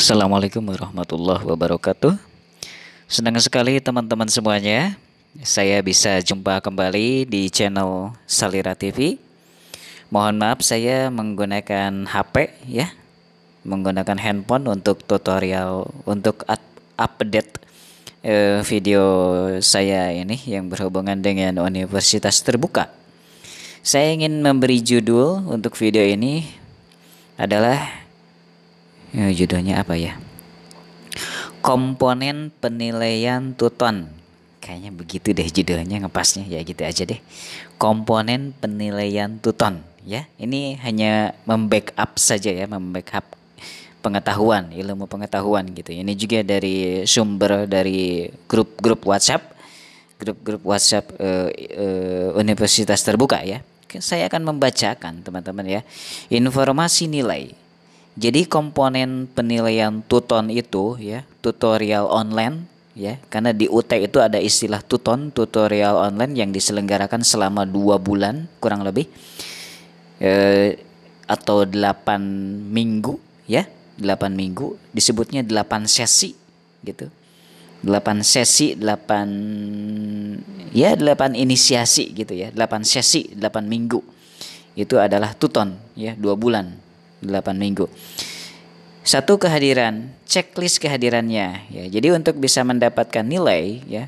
Assalamualaikum warahmatullahi wabarakatuh. Senang sekali teman-teman semuanya. Saya bisa jumpa kembali di channel Salira TV. Mohon maaf saya menggunakan HP ya. Menggunakan handphone untuk tutorial untuk update eh, video saya ini yang berhubungan dengan universitas terbuka. Saya ingin memberi judul untuk video ini adalah ya, judulnya apa ya komponen penilaian Tuton kayaknya begitu deh judulnya ngepasnya ya gitu aja deh komponen penilaian Tuton ya ini hanya membackup saja ya membackup pengetahuan ilmu pengetahuan gitu ini juga dari sumber dari grup-grup WhatsApp grup-grup WhatsApp uh, uh, universitas terbuka ya saya akan membacakan teman-teman ya informasi nilai jadi komponen penilaian Tuton itu ya, tutorial online ya, karena di UT itu ada istilah Tuton, tutorial online yang diselenggarakan selama dua bulan kurang lebih e, atau delapan minggu ya, delapan minggu disebutnya delapan sesi gitu. delapan sesi delapan ya delapan inisiasi gitu ya delapan sesi delapan minggu itu adalah tuton ya dua bulan 8 minggu. Satu kehadiran, checklist kehadirannya ya. Jadi untuk bisa mendapatkan nilai ya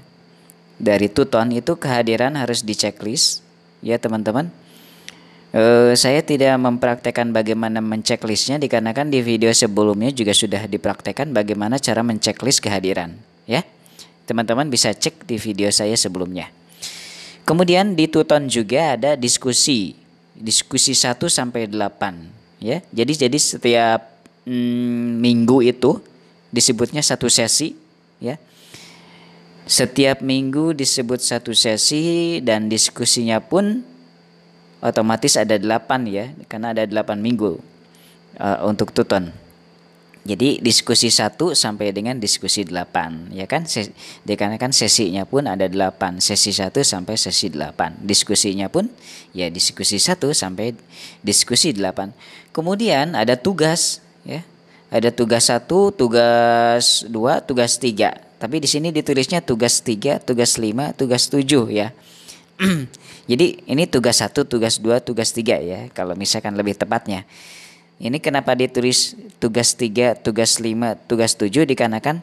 dari Tuton itu kehadiran harus di checklist ya teman-teman. E, saya tidak mempraktekkan bagaimana menceklistnya dikarenakan di video sebelumnya juga sudah dipraktekkan bagaimana cara menceklist kehadiran ya. Teman-teman bisa cek di video saya sebelumnya. Kemudian di Tuton juga ada diskusi, diskusi 1 sampai 8 ya. Jadi jadi setiap mm, minggu itu disebutnya satu sesi ya. Setiap minggu disebut satu sesi dan diskusinya pun otomatis ada delapan ya karena ada delapan minggu uh, untuk tuton. Jadi diskusi 1 sampai dengan diskusi 8 ya kan dikarenakan sesinya pun ada 8, sesi 1 sampai sesi 8. Diskusinya pun ya diskusi 1 sampai diskusi 8. Kemudian ada tugas ya. Ada tugas 1, tugas 2, tugas 3. Tapi di sini ditulisnya tugas 3, tugas 5, tugas 7 ya. Jadi ini tugas 1, tugas 2, tugas 3 ya kalau misalkan lebih tepatnya. Ini kenapa ditulis tugas 3, tugas 5, tugas 7 dikarenakan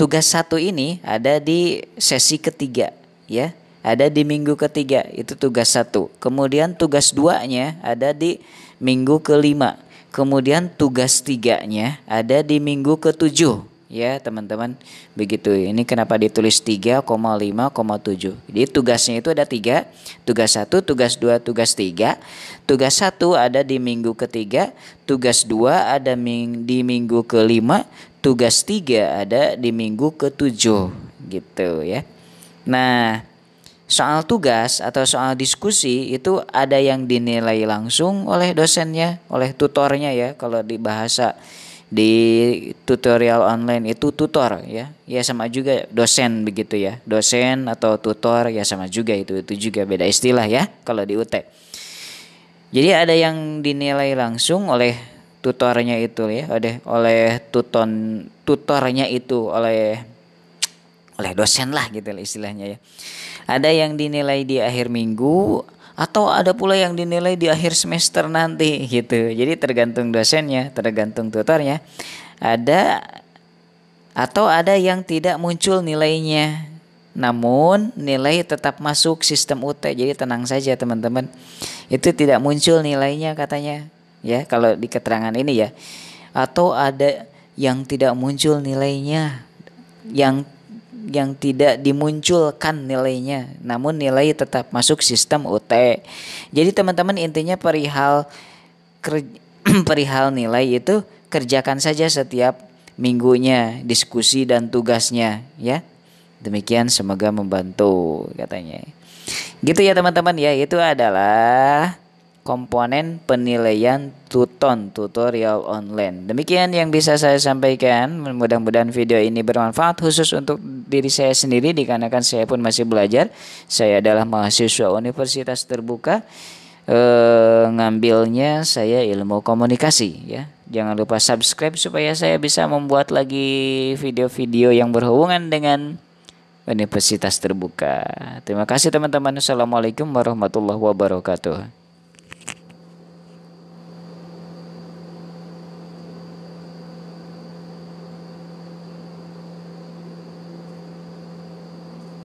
tugas satu ini ada di sesi ketiga ya. Ada di minggu ketiga itu tugas satu. Kemudian tugas nya ada di minggu kelima. Kemudian tugas tiganya ada di minggu ketujuh ya teman-teman begitu ini kenapa ditulis 3,5,7 jadi tugasnya itu ada tiga tugas satu tugas dua tugas tiga tugas satu ada di minggu ketiga tugas dua ada ming di minggu kelima tugas tiga ada di minggu ketujuh gitu ya nah soal tugas atau soal diskusi itu ada yang dinilai langsung oleh dosennya oleh tutornya ya kalau di bahasa di tutorial online itu tutor ya ya sama juga dosen begitu ya dosen atau tutor ya sama juga itu itu juga beda istilah ya kalau di UT jadi ada yang dinilai langsung oleh tutornya itu ya oleh oleh tuton tutornya itu oleh oleh dosen lah gitu lah istilahnya ya ada yang dinilai di akhir minggu atau ada pula yang dinilai di akhir semester nanti gitu. Jadi tergantung dosennya, tergantung tutornya. Ada atau ada yang tidak muncul nilainya. Namun nilai tetap masuk sistem UT. Jadi tenang saja teman-teman. Itu tidak muncul nilainya katanya. Ya, kalau di keterangan ini ya. Atau ada yang tidak muncul nilainya yang yang tidak dimunculkan nilainya, namun nilai tetap masuk sistem UT. Jadi teman-teman intinya perihal perihal nilai itu kerjakan saja setiap minggunya diskusi dan tugasnya ya. Demikian semoga membantu katanya. Gitu ya teman-teman ya, itu adalah komponen penilaian Tuton tutorial online. Demikian yang bisa saya sampaikan. Mudah-mudahan video ini bermanfaat khusus untuk diri saya sendiri dikarenakan saya pun masih belajar. Saya adalah mahasiswa Universitas Terbuka. E, ngambilnya saya ilmu komunikasi ya. Jangan lupa subscribe supaya saya bisa membuat lagi video-video yang berhubungan dengan Universitas Terbuka. Terima kasih teman-teman. Assalamualaikum warahmatullahi wabarakatuh.